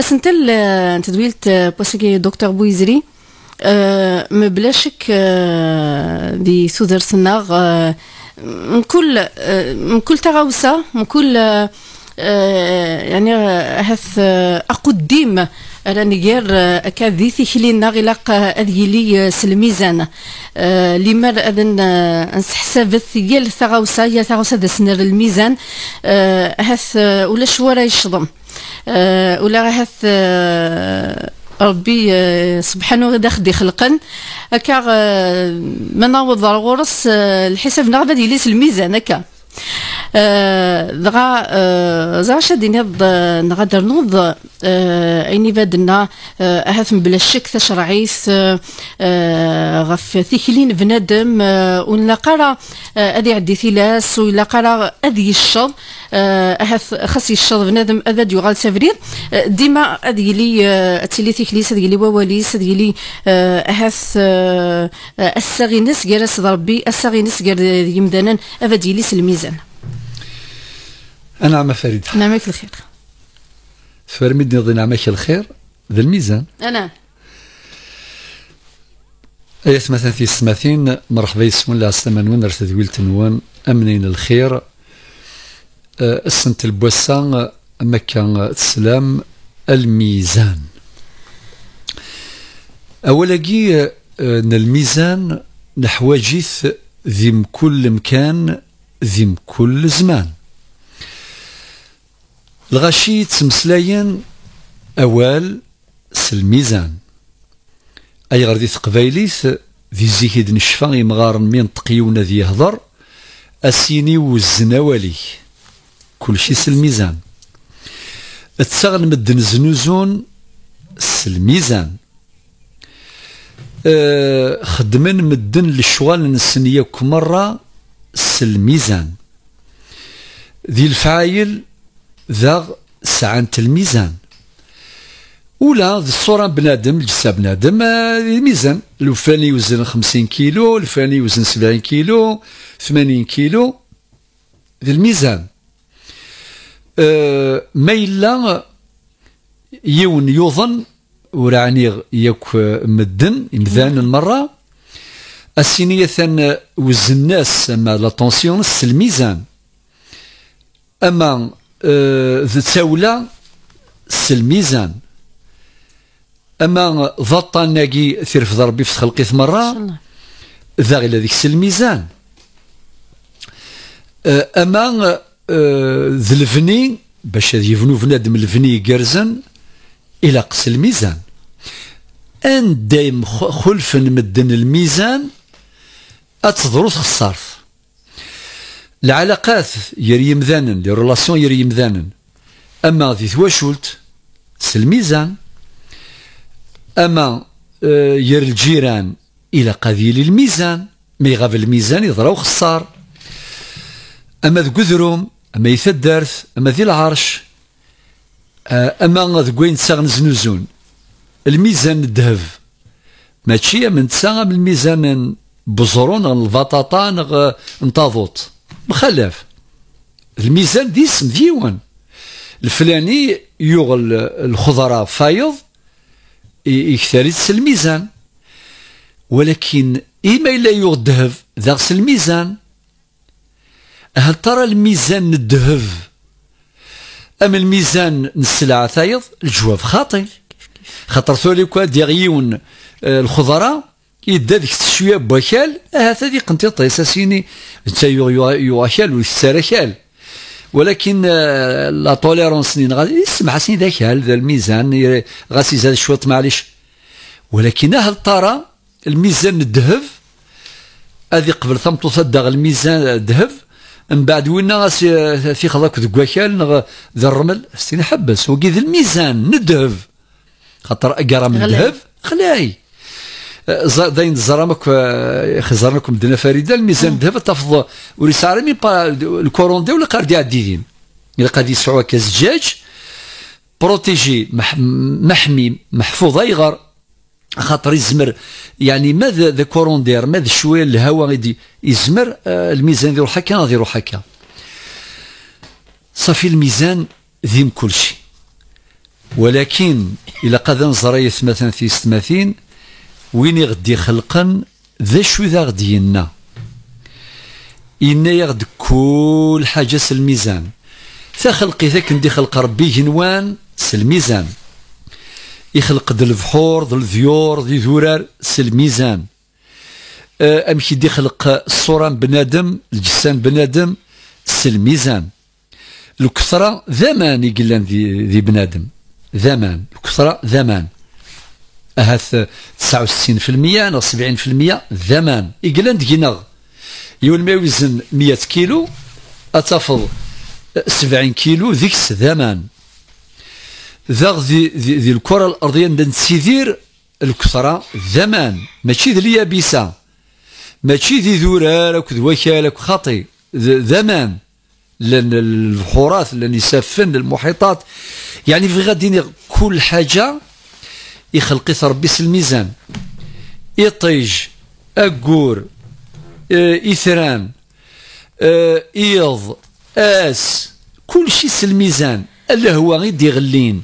اسنتل آه، تدويلت آه، بوسكي دكتور بويزري أه ما بلاشك آه، دي سودر سناغ من كل من كل تغاوسة من كل يعني هث أقديم أنا نجير أكاذي ثيخلي ناغلاق أذي لي سلميزان لمر أذن نسحسب الثيال ثغوصة يا ثغوصة ذا سنر الميزان هث ولا شوارا يشضم آه، ولا غاث آه، ربي آه، سبحانه غدا خدي خلقا هكا منوض الغرس الحساب نغبا يليس الميزان هكا أه، دغا أه، زاش دينيض أه، نغادر نوض ايني بادنا اهثم بلا شك تشرعيس غف ثيكلين بنادم ولا قرا ادي عدي ثلاث ولا قرا ادي الشض اهث خاص الشض بنادم اذا يغال سافريد ديما ادي لي تيلي ثيكليس اذي يلي وواليس اذي يلي اهث الساغينس كيراس ربي الساغينس كير يمدانن اذا يليس الميزان نعمة فريد نعمك الخير سفرميد نظن نعمك الخير ذا الميزان أنا اي مثلا في السماثين مرحبا بسم الله السمان وين رسد ويلت نوان أمنين الخير السنت أه، البوسا مكان السلام الميزان أولا كي أه، الميزان نحواجيث ذم كل مكان ذم كل زمان الغشي تمسلاين أوال سلميزان أي غردي تقبايليث ذي زيكيد نشفا يمغار من تقيونا ذي يهضر أسيني وزناوالي كلشي سلميزان تسغن مدن زنوزون سلميزان أه خدمن مدن للشوال نسن مرة سلميزان ذي الفعايل ذاغ سعانة الميزان ولا الصورة بنادم الجسة بنادم آه، الميزان الفلاني يوزن 50 كيلو الفلاني يوزن 70 كيلو 80 كيلو ذي الميزان أه ما إلا يون يظن وراني ياك مدن مدان المرة السينية ثان وزن الناس أما لا الميزان أما آه، ذ تساولا سلميزان اما ضطا ناقي في ضربي في خلقي ثمرة ذا غير هذيك سلميزان اما آه، ذ الفني باش يفنو فنادم الفني كرزن الى قس الميزان ان دايم خلفن مدن الميزان اتضروس الصرف العلاقات يريم ذانن لي رولاسيون يريم ذانن اما ذي ثواشولت سلميزان اما آه، ير الجيران الى قذيل الميزان مي غاف الميزان يضراو خسار اما ذ قذروم اما يثدرث اما ذي العرش آه، اما ذ كوين تساغ نزنوزون الميزان الذهب ماشي من تساغ الميزان بزرون البطاطا انتظوت مخلف الميزان ديسم ديوان الفلاني يغل الخضراء فايض يكثرس الميزان ولكن إما إلا يغ الذهب الميزان هل ترى الميزان الذهب أم الميزان السلعة ثايض الجواب خاطئ خاطر ثولي كوا ديغيون الخضراء آه، يدا ديك الشويه بوكال wakal ahat ad yeqqen tiṭ-is asini netta yuɣ ولكن آه، لا توليرونس نين غادي يسمع سيني ذاك ذا الميزان غاسي يزاد شويه معليش ولكن هل ترى الميزان الذهب هذه قبل ثم تصدق الميزان الذهب من بعد وين غاسي في خلاك ذك وكال ذا الرمل سيني حبس وكي الميزان الذهب خاطر اقرا من الذهب خلاي داين زرامك آه، خزرناكم دنا فريده الميزان الذهب آه. تفض وليس الكورون الكوروندي ولا قاردي عديدين الى قاد يسعوا كزجاج بروتيجي محمي محفوظ غر خاطر يزمر يعني ماذا ذا كوروندير ماذا شويه الهواء غادي يزمر آه، الميزان يروح هكا غادي يروح هكا صافي الميزان ذيم كل شيء ولكن الى قد نزريت مثلا في 30 وين يغدي خلقن ذا شو ذا غدي ينا إنا يغد كل حاجة سلميزان تخلقي ذاك ندي خلق ربي جنوان سلميزان يخلق ذا البحور ذا الذيور ذي ذورار سلميزان أه، امشي دي خلق الصوره بنادم الجسام بنادم سلميزان الكثره ذمان يقلان ذي, ذي بنادم ذمان الكثره ذمان اهث 69% انا 70% ذمان إقلان دينغ يول ما يوزن 100 كيلو أتفض 70 كيلو ذكس ذمان ذاغ ذي, ذي, ذي الكرة الأرضية نسيدير الكثرة ذمان ماشي ذي اليابسة ماشي ذي ذورار أكد وكالك خطي ذمان لان البحورات لان يسفن المحيطات يعني في غادي كل حاجه يخلقي ربي الميزان إطيج أقور آه، إثران آه، إيض آس كل شيء سلميزان الا هو غير يغلين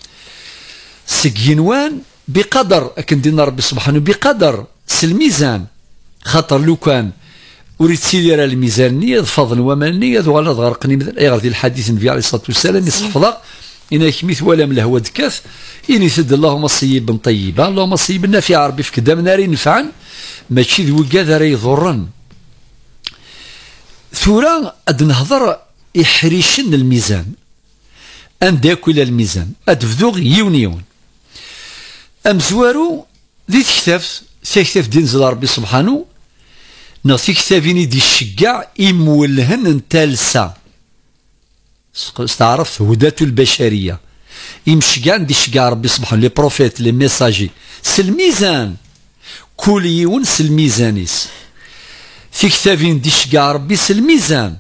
سكينوان بقدر أكن دين ربي سبحانه بقدر سلميزان خاطر لو كان وريت سيدي راه الميزان نيض فضل ومال نيض ولا غرقني مثل غادي الحديث النبي عليه الصلاة والسلام يصحفظك إن كميث ولا من الهوى دكاس إن يسد اللهم صيب طيبة اللهم صيب نافعة ربي في كدام ناري نفعا ماشي ذو كذا راه يضرن ثورا أد نهضر إحريشن الميزان أن داكل الميزان أدفذوغ يون يون زوارو ذي تكتاف تكتاف دين زل ربي سبحانه نغ تكتافيني دي الشقاع إمولهن تالسا استعرف هدات البشرية يمشي كاع ندي شكاع ربي سبحانه لي بروفيت لي ميساجي سلميزان كل يون سلميزانيس في كتابين دي شكاع ربي سلميزان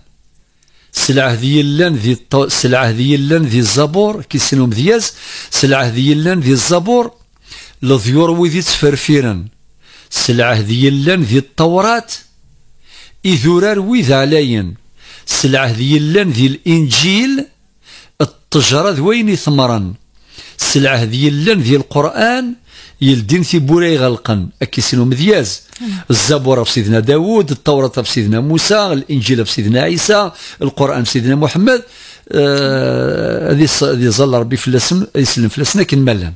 سلعه ذي اللان ذي الطو... سلعه ذي اللان ذي الزبور كيسنو دياز سلعه ذي اللان ذي الزبور لضيور وذي تفرفيرن سلعه ذي اللان ذي الطورات إذورار وذا علين السلعه ذي لان ذي الانجيل التجره ذويني ثمرا يثمرن السلعه ذي لان ذي القران يلدين في بورا يغلقن اكيسينو مذياز الزبوره في سيدنا داوود التوراه في سيدنا موسى الانجيل في سيدنا عيسى القران في سيدنا محمد آه، هذه آه ظل ربي الاسم يسلم الاسم كن مالا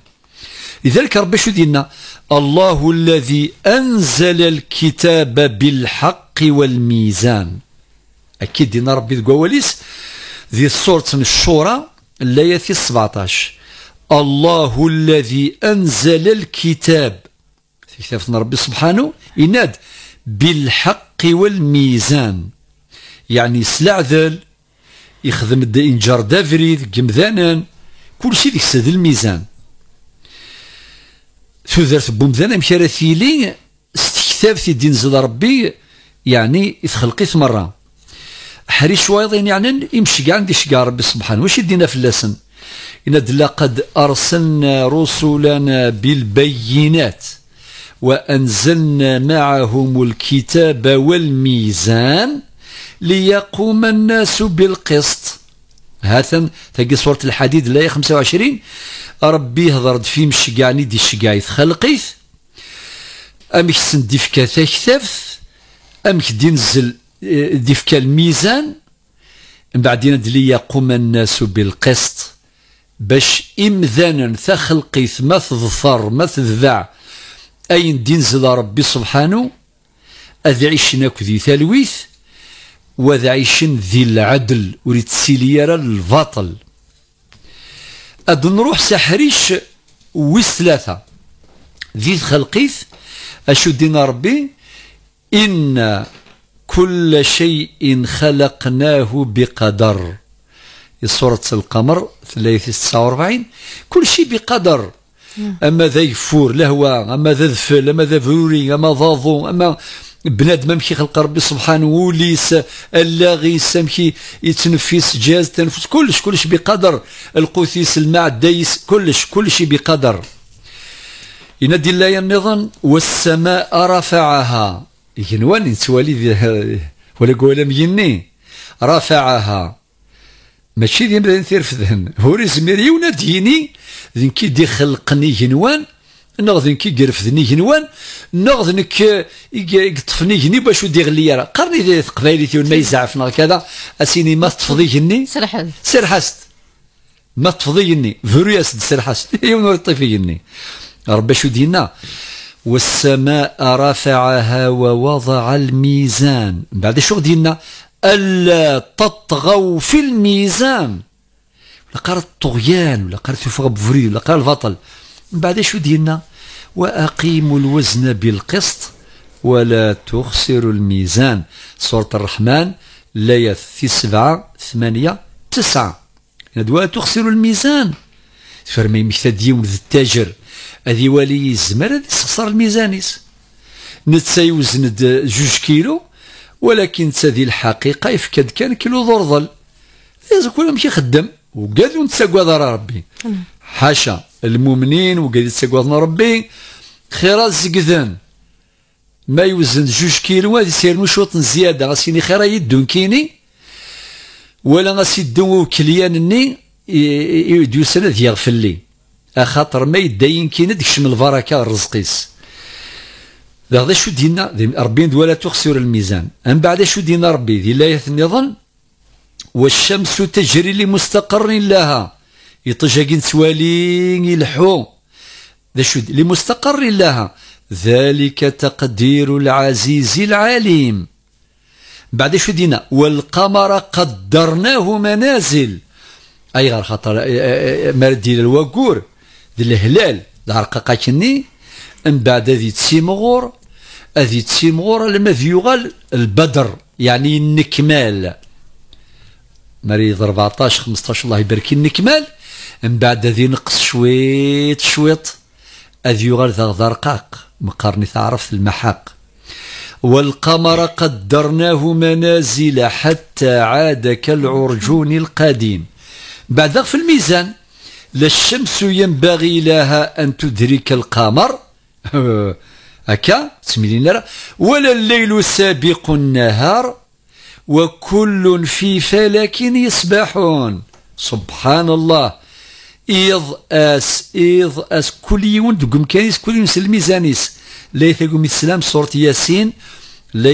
لذلك ربي شو دينا الله الذي انزل الكتاب بالحق والميزان اكيد دينا ربي الكواليس ذي من الشورى الآية 17 الله الذي أنزل الكتاب في كتابة ربي سبحانه يناد بالحق والميزان يعني سلعذل يخدم جار دافريد جمذانا كل شيء ذيك سد الميزان ثوذرت بومذانا مشارة لي استكتاب في دين زل ربي يعني يتخلقيت مره حري شويضين يعني يمشي كاع عندي شكاع ربي سبحانه واش يدينا اللسن إن لقد أرسلنا رسلنا بالبينات وأنزلنا معهم الكتاب والميزان ليقوم الناس بالقسط هذا تلقى سورة الحديد الآية 25 ربي هضرد في مشقعني دي شقايث خلقيث أمك سندي في كثاكثاف أمك دي ديفك الميزان من بعدين دلي يقوم الناس بالقسط باش إمذانا ثخلقيث ما تظفر ما تذبع أين دينزل ربي سبحانه أذ عيشنا كذي تلويث وذ عيشن ذي العدل وريد سيليارا الباطل أد نروح سحريش وسلاثة ذي خلقيث أشو دين ربي إن كل شيء خلقناه بقدر في سورة القمر 346 كل شيء بقدر نعم. اما ذا يفور لهوى اما ذا ذفل اما ذا فوري اما ضاضو اما بنادم مشي خلق ربي سبحانه وليس اللاغي مشي يتنفس جاز تنفس كلش كلش بقدر القوثيس الماء الدايس كلش كلش بقدر ينادي الله النظام والسماء رفعها ينوان يتوالي ولا قول مجني رفعها ماشي ذي في ذهن هوري زميري ولا ديني ذين كي دي خلقني ينوان نغذ كي قرفذني ينوان نغذ كي يقطفني هني باش ودي راه قرني ذي قبايلتي ما يزعفنا كذا اسيني ما تفضي هني سرحست سرحست ما تفضي هني فيروياس سرحست يوم إيه، نور طيفي جني ربي شو دينا والسماء رفعها ووضع الميزان بعد شو ديالنا ألا تطغوا في الميزان ولا قال الطغيان ولا قال تفغ بفري ولا قال البطل من بعد شو ديالنا وأقيموا الوزن بالقسط ولا تخسروا الميزان سورة الرحمن لا في سبعة ثمانية تسعة ولا تخسروا الميزان فرمي مكتاد يوم التاجر هذي ولي يزمر هذي سخسر الميزانيس نتسا يوزن جوج كيلو ولكن نتسا ذي الحقيقة يفكد كان كيلو ضرضل إذا كل ماشي خدام وقاد نتساقوض على ربي حاشا المؤمنين وقاد يتساقوضنا ربي خيرا زقذان ما يوزن جوج كيلو هذا سير نشوط زيادة غاسيني خيرا يدون كيني ولا غاسي يدون وكليان ني يدوسنا ذي يغفل لي اخاطر ما يدا يمكن من البركه الرزقيس هذا شو دينا دي ربي ولا تخسر الميزان ام بعد شو دينا ربي دي لايه النظام والشمس تجري لمستقر لها يطجاكين سوالين يلحو ذا شو لمستقر لها ذلك تقدير العزيز العليم بعد شو دينا والقمر قدرناه منازل اي غير خاطر مرد الوقور الهلال العرقاقاكني من بعد هذه تسيمغور هذه تسيمغور لما يغال البدر يعني النكمال مريض 14 15 الله يبارك النكمال من بعد هذه نقص شويت شويت هذه يغال ذا رقاق مقارني تعرف المحاق والقمر قدرناه منازل حتى عاد كالعرجون القديم بعد في الميزان لا الشمس ينبغي لها أن تدرك القمر هكا تسميلين ولا الليل سابق النهار وكل في فلك يسبحون سبحان الله إض أس إض أس كل يوم دقم كانيس كل يوم سلمي زانيس ليث يقوم السلام سورة ياسين وثلاثين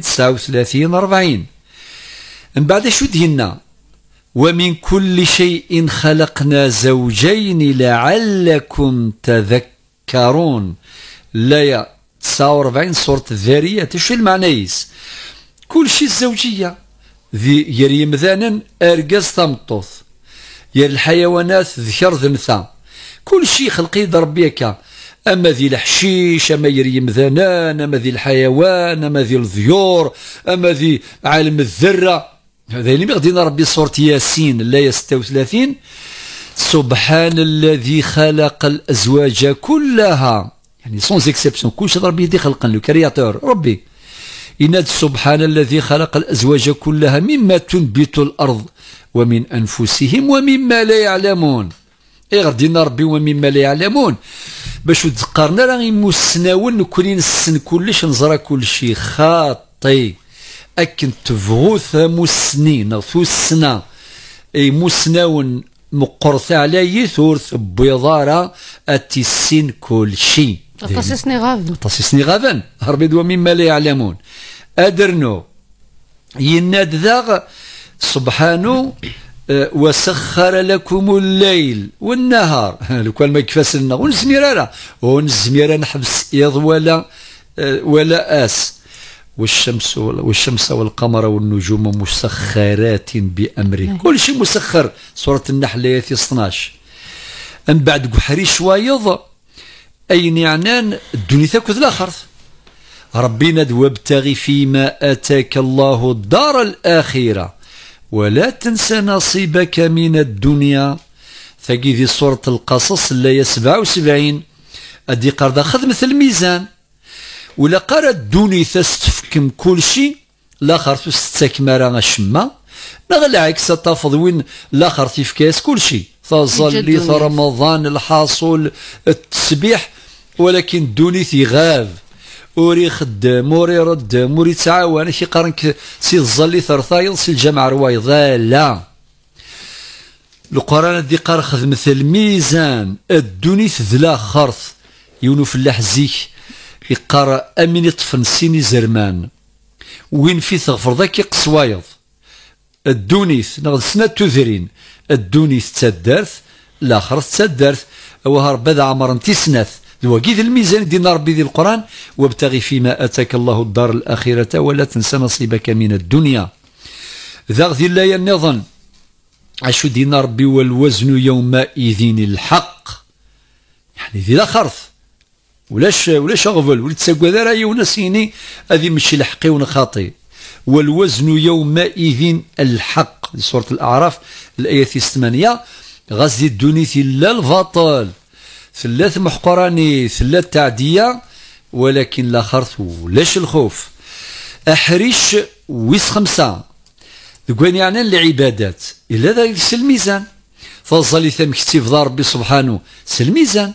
38 39 40 من بعد شو دينا ومن كل شيء خلقنا زوجين لعلكم تذكرون لا 49 سورة الذاريات شو المعنايس كل شيء الزوجية ذي يريم ذانا أرقز تمطوث يا الحيوانات ذكر ذنثى كل شيء خلقي ضربيك أما ذي الحشيش أما يريم مثلا أما ذي الحيوان أما ذي الذيور أما ذي عالم الذرة هذا اللي بغدينا ربي سورة ياسين الآية 36 سبحان الذي خلق الأزواج كلها يعني سونز اكسبسيون كلشي ربي يدي خلقا لو كرياتور ربي إن سبحان الذي خلق الأزواج كلها مما تنبت الأرض ومن أنفسهم ومما لا يعلمون إي غدينا ربي ومما لا يعلمون باش تذكرنا راه يمسناون كلين السن كلش نزرى كلشي خاطي أكن مسنين ثمسنين السنة إي مسناون مقرثة علي يثور بيضارة أتسين كل شيء تصيصني غابن تصيصني غابن هربد ومما لا يعلمون أدرنو يناد ذاغ سبحانه أه، وسخر لكم الليل والنهار لو كان ما كفاس لنا ونزميرا ونزميرا نحبس يض ولا أه، ولا اس والشمس والشمس والقمر والنجوم مسخرات بأمره نعم. كل شيء مسخر سورة النحل آية 12 من بعد قحري شوايض اي نعنان الدنيا تاكل الآخر ربنا وابتغي فيما آتاك الله الدار الآخرة ولا تنسى نصيبك من الدنيا ثقي في سورة القصص اللي 77 أدي قرض خذ مثل ميزان ولا قرا الدنيا يحكم كل شيء لاخر في راه الشمه لا العكس تفض وين لاخر في كل شيء تظلي رمضان الحاصل التسبيح ولكن في غاف وري خدام وري رد وري تعاون كي قرنك سي الظلي ثرثايل سي الجامع روايض لا القران دي قرخ مثل الميزان الدوني ذلا خرث يونو فلاح زيك يقرا امين يطفن سيني زرمان وين في تغفر ذاك قصوايض الدونيث نغد تذرين الدونيث تادارث الاخر تادارث وها رب ذا عمر تسنث ذواقي الميزان دينا ربي ذي القران وابتغي فيما اتاك الله الدار الاخره ولا تنسى نصيبك من الدنيا ذا غذي لا نظن عشو دينا ربي والوزن يومئذ الحق يعني ذي لا خرث ولاش ولاش اغفل ولا تساكد راه يونس يني هذه ماشي لحقي ولا خاطي والوزن يومئذ الحق سوره الاعراف الايه 8 غزي الدوني لا الفطل ثلاث محقراني ثلاث تعديه ولكن لا خرث ولاش الخوف احرش ويس خمسه تقول يعني العبادات الا ذا الميزان فظل ثم كتيف ربي سبحانه سلميزان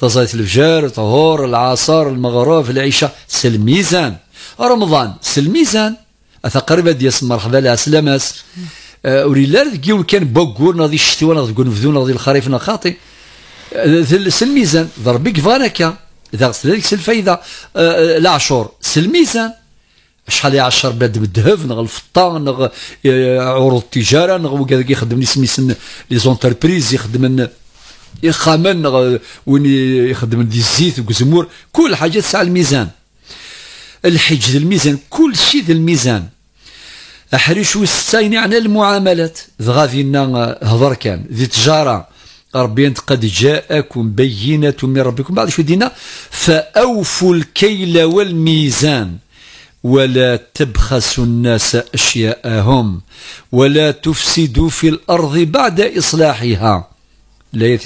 تصلية الفجر طهور العصر المغرب العشاء سلميزان رمضان سلميزان أثا قريبة دياس مرحبا لها سلاماس أه، وريلا كيول كان بوكور ناضي الشتوى تقول قنفذون ناضي الخريف خاطي الميزان أه، ضربك فانكا اذا ذلك الفايده أه، العشور سلميزان شحال يعشر بلاد بالذهب نغ الفطان نغ عروض التجاره نغ وكذا كيخدم لي سميسن لي زونتربريز يخدم يخامن وين يخدم دي الزيت وكزمور كل حاجة تسعى الميزان الحج الميزان كل شيء الميزان أحريش وستاين على المعاملات ذغا فينا هضر كان ذي تجارة ربي قد جاءكم بينة من ربكم بعد شو دينا فأوفوا الكيل والميزان ولا تبخسوا الناس أشياءهم ولا تفسدوا في الأرض بعد إصلاحها الآية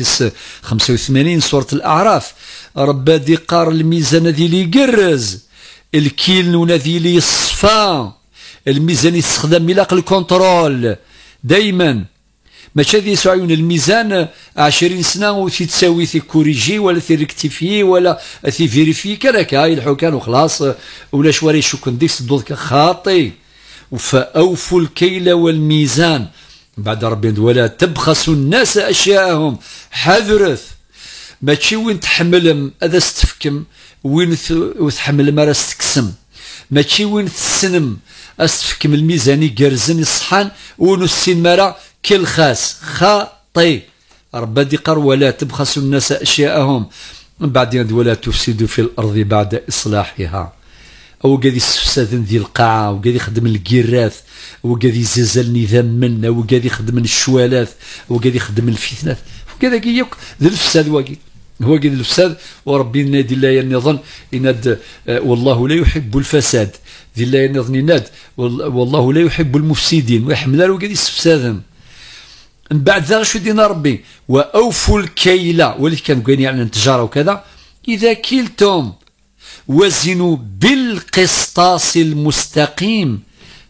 85 سورة الأعراف رب دي قار الميزان ذي لي يقرز الكيل نونا ذي لي يصفى الميزان يستخدم ملاق الكونترول دايما ماشي هذه سعيون الميزان 20 سنه وثي تساوي في كوريجي ولا في ريكتيفي ولا تي فيريفي كذاك هاي الحكام وخلاص ولا شواري شكون ديك سدود خاطي فاوفوا الكيل والميزان بعد ربي ولا تبخسوا الناس اشياءهم حذرث ماشي وين تحملم هذا ستفكم وين ما راه ستكسم ماشي وين تسنم استفكم الميزاني قرزن الصحان وين مرا كل خاس خاطي ربا قر ولا تبخسوا الناس اشياءهم من بعد ولا تفسدوا في الارض بعد اصلاحها او قاد يستفسدن ذي القاعة وقاد يخدم او وقاد يزازل نذام من وقاد يخدم الشوالات وقاد يخدم الفتنات كذا كي يوك ذي الفساد واقي هو قاد الفساد وربي نادي لا ينظن يناد والله لا يحب الفساد ذي لا ينظن يناد والله لا يحب المفسدين ويحمل وقاد يستفسدن من بعد ذا شو دينا ربي واوفوا الكيلة ولكن كان يعني التجاره وكذا اذا كلتم وزنوا بالقسطاس المستقيم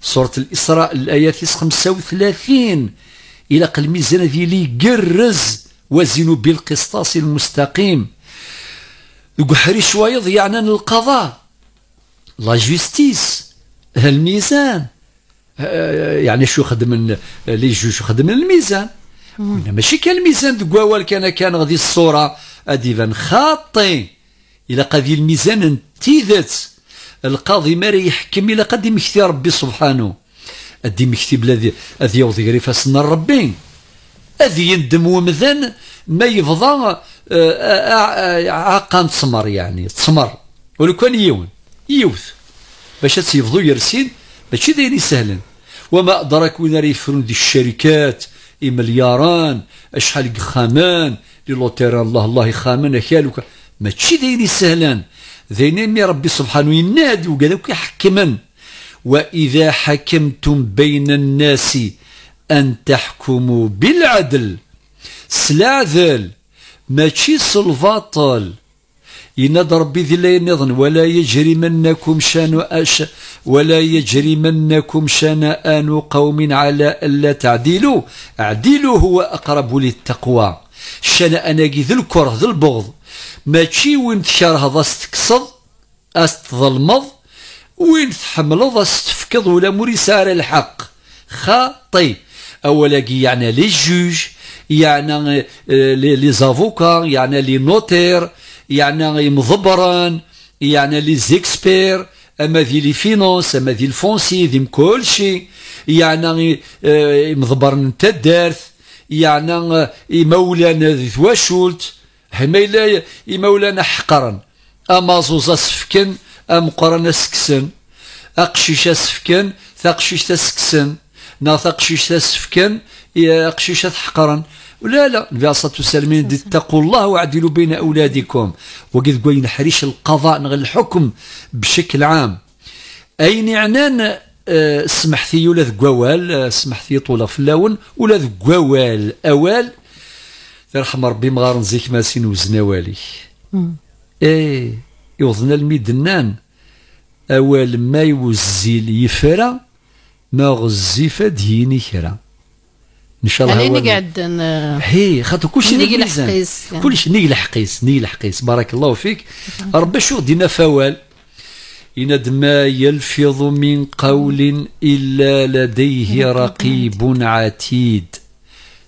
سورة الإسراء الآية 35 إلى قل الميزان ديالي قرز وزنوا بالقسطاس المستقيم القحري شويض يعني القضاء لا جوستيس الميزان آه، آه، يعني شو خدم لي جوج خدم الميزان ماشي كان الميزان دقوال كان كان غادي الصوره اديفان خاطي الى قاضي الميزان ان القاضي ما يحكم الى قد مختي ربي سبحانه أدي مختي بلادي ادي يوضي غريفاسنا ربي ادي يندم ومذن ما يفضى آه، آه، آه، عقان تسمر يعني تسمر ولو كان يون يوث باش تيفضوا يرسين ماشي دايرين سهلا وما ادراك وين يفرون دي الشركات اي ملياران أشحال خامان لي لوتيران الله الله يخامان أكال ماشي ديني سهلان ديني مي ربي سبحانه ينادي وقال لك حكما وإذا حكمتم بين الناس أن تحكموا بالعدل سلاذل ماشي سلفاطل يناد ربي ذي لا ينظن ولا يجرمنكم شان أش ولا يجرمنكم شنآن قوم على ألا تعدلوا اعدلوا هو أقرب للتقوى شنآن ذي الكره ذي البغض ماشي وين تكرهض أس تكسض وين تحملض أس ولا مور يسار الحق خاطي أولا يعني لي جوج يعني لي زافوكا يعني لي نوتير يعني مضبران يعني لي زيكسبير اما ذي لي فينونس اما ذي الفونسي ذي كل شيء يعني مضبر نتا الدارث يعني مولانا ذي ثواشولت حمايلاي إلا إمولانا حقرا أما زوزا سفكن أم قرانا سكسن أقشيشة سفكن ثقشيشة سكسن نا ثقشيشة سفكن قشيشا حقرا ولا لا النبي عليه الصلاه والسلام اتقوا الله واعدلوا بين اولادكم وقد قوين حريش القضاء نغ الحكم بشكل عام اين يعنان سمحتي ولا ذكوال سمحتي طول في اللون ولا ذكوال اوال يرحم ربي مغار نزيك ماسين وزنا والي ايه يوضنا الميدنان اوال ما يوزي يفرا ما غزي فديني كرا ان شاء الله هو قاعد هي خاطر كلشي نيجي الحقيس كلشي نيجي الحقيس نيجي الحقيس بارك الله فيك ربي شو دينا فوال إن ما يلفظ من قول إلا لديه رقيب عتيد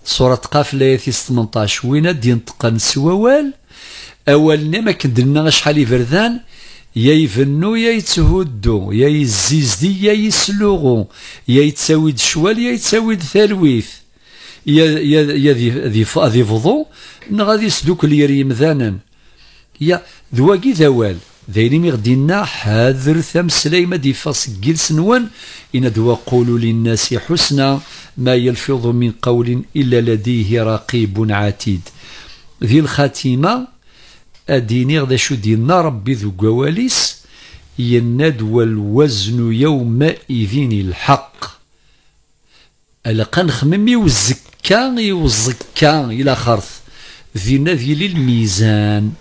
سورة قاف لايثيس 18 وين دي نطقا نسواوال أولنا ما كندلنا شحال يفردان يا يفنو يا يتهدو يا يزيزدي يا يسلوغو يا يتساوي شوال يا يتساوي ثلويث يا يا يا ذي ذي فضو نغادي يسدوك اليريم ذانا يا ذواكي ذوال دايرين مي غدي لنا حاذر تمسلاي ما ديفاس سنوان إن دوا قولوا للناس حسنا ما يلفظ من قول إلا لديه رقيب عتيد ذي الخاتمة أديني غدا شو دينا ربي ذو قواليس يناد والوزن يومئذ الحق ألقى نخممي وزكا وزكا إلى خرث ذينا ذي للميزان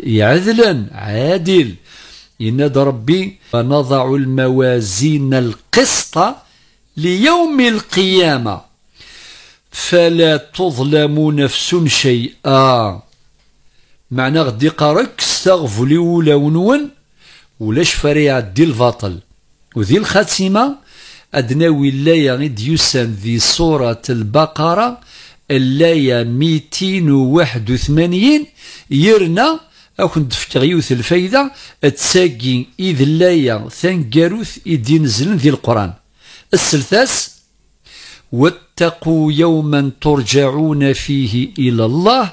عدلا عادل إن ربي فنضع الموازين القسط ليوم القيامة فلا تظلم نفس شيئا معنى غدي قارك استغفلي ولا ونون ولاش فريعة دي الباطل وذي الخاتمة أدنى ولاية غد يسن ذي سورة البقرة اللاية 281 يرنا او كنت fkeɣ yiwet الفايده ad tagi idlaya taneggarut i d-inezlen القران السلثاس واتقوا يوما ترجعون فيه إلى الله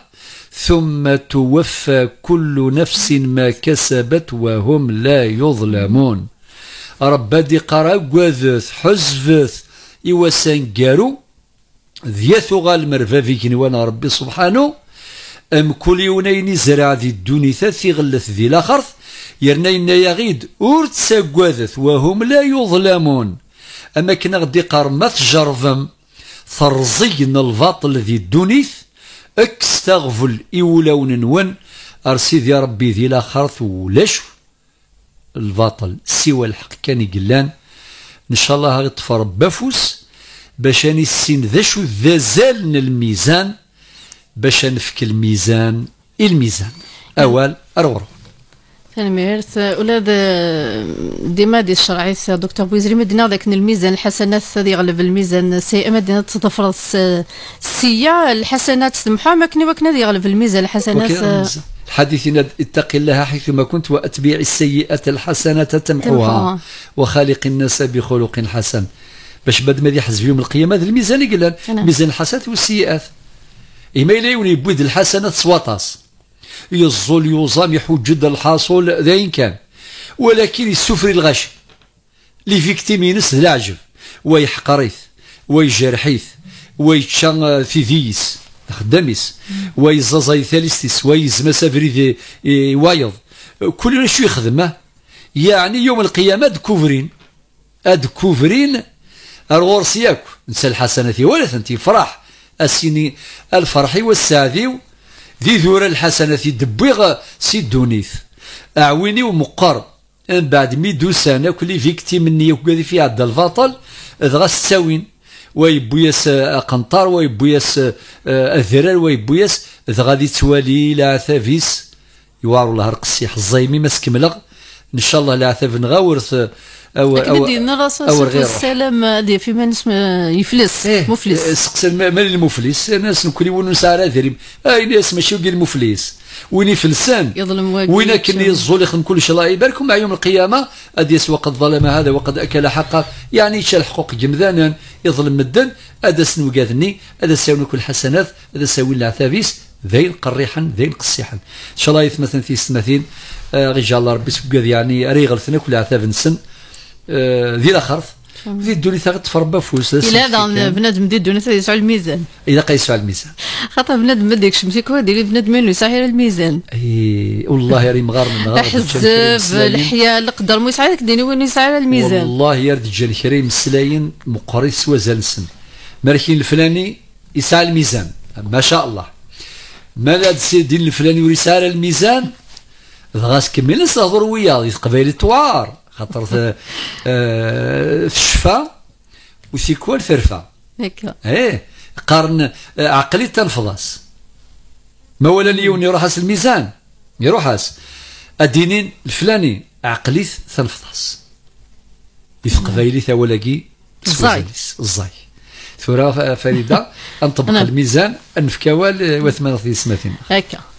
ثم توفى كل نفس ما كسبت وهم لا يظلمون ربادي قرا وذث حزفث إوسان قارو ذيثو غالمر فيك وانا ربي سبحانه أم كل يونين زرع ذي الدونيثة غلث ذي لاخرث يرنا يغيد أور تساقواذث وهم لا يظلمون أما كنا غدي ما تجرفم ثرزين الباطل ذي الدونيث اكستغفل إولون ون أرسيدي ربي ذي لاخرث ولاش الباطل سوى الحق كان يقلان إن شاء الله غيطفر بفوس باش أني السين ذا شو ذا زال الميزان باش نفك الميزان إيه الميزان أول أرورو تنميرت ولاد آه، ديما دي الشرعي سي دكتور بويزري مدينا ذاك الميزان الحسنات هذه يغلب الميزان السيئه إيه، مدينا آه، تظفر السيئه الحسنات سمحوا ما كنا وكنا يغلب الميزان الحسنات آه. حديثنا اتق الله حيثما كنت واتبع السيئه الحسنه تمحوها وخالق الناس بخلق حسن باش بعد ما يحسب يوم القيامه هذا الميزان يقول ميزان الحسنات والسيئات إما إلا يولي بويد الحسنات سواطاس يزول يوزام يحجد الحاصل ذاين كان ولكن السفر الغش لي فيكتيم ينس العجب ويحقريث ويجرحيث ويتشان في ذيس خداميس ويزازاي ثالثيس ويزمس سافري وايض كل شو يخدمه يعني يوم القيامه دكوفرين ادكوفرين ياكو نسى الحسنه ولا ثنتي فرح أسيني الفرحي والسعدي ذي ذور الحسنة دبيغ سي دونيث أعويني ومقر من بعد ميدو سنة كل فيكتي مني وكذي في عد الفاطل دغا ستاوين ويبوياس قنطار ويبوياس الذرال ويبوياس إذا غادي توالي لا ثافيس يوار الله رقصي حزيمي ما سكملغ ان شاء الله العثاف نغاورث او لكن او نرى او غير السلام هذه فيما نسمى يفلس إيه مفلس إيه، سقسى مال المفلس الناس نكون ونسعى على ذريم اي آه، ناس ماشي وكي المفلس وين يفلسان يظلم وين كان يخدم كل شيء الله يبارك مع يوم القيامه اديس وقد ظلم هذا وقد اكل حقه يعني شال حقوق جمذانا يظلم الدن هذا سنوكاذني هذا ساوي كل حسنات هذا ساوي العثابيس ذين قريحا ذين قصيحا ان شاء الله يثمثن في سمثين غير آه، غي الله ربي سبقاد يعني ريغل ثنك ولا عثاب نسن آه، ذي الاخرث ذي الدنيا ثغت فربا فوس الا هذا آه. بنادم ذي ثغت يسعو الميزان الا قيسوا على الميزان خاطر بنادم ما ديكش مشي كوا ديري بنادم اللي يسعى الميزان اي والله ريم غار من غار الحزب الحياه القدر مو يسعو لك ديني وين يسعى الميزان والله يا رد رجال كريم السلاين مقريس سوا زلسن ماركين الفلاني يسعو الميزان ما شاء الله مال هاد الدين الفلاني ورساله الميزان دغا كمل تهضر وياه يتقبل توار خاطر آه، في الشفا وثيكوا الفرفه هكا ايه قارن آه، عقلي تنفضاس ما ولا ليون يروح الميزان يروح الدينين الفلاني عقلي تنفضاس يثقبيلي ثولاكي الزاي الزاي ثورة فريدة انطبق نعم. الميزان نفكاوال وثمان سماثين هكا